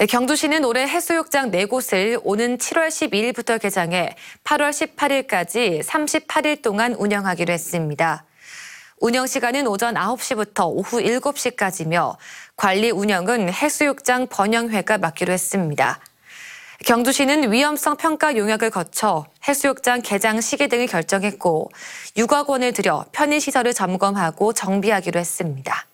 예, 경주시는 올해 해수욕장 4곳을 오는 7월 12일부터 개장해 8월 18일까지 38일 동안 운영하기로 했습니다. 운영 시간은 오전 9시부터 오후 7시까지며 관리 운영은 해수욕장 번영회가 맡기로 했습니다. 경주시는 위험성 평가 용역을 거쳐 해수욕장 개장 시기 등을 결정했고 6억 원을 들여 편의시설을 점검하고 정비하기로 했습니다.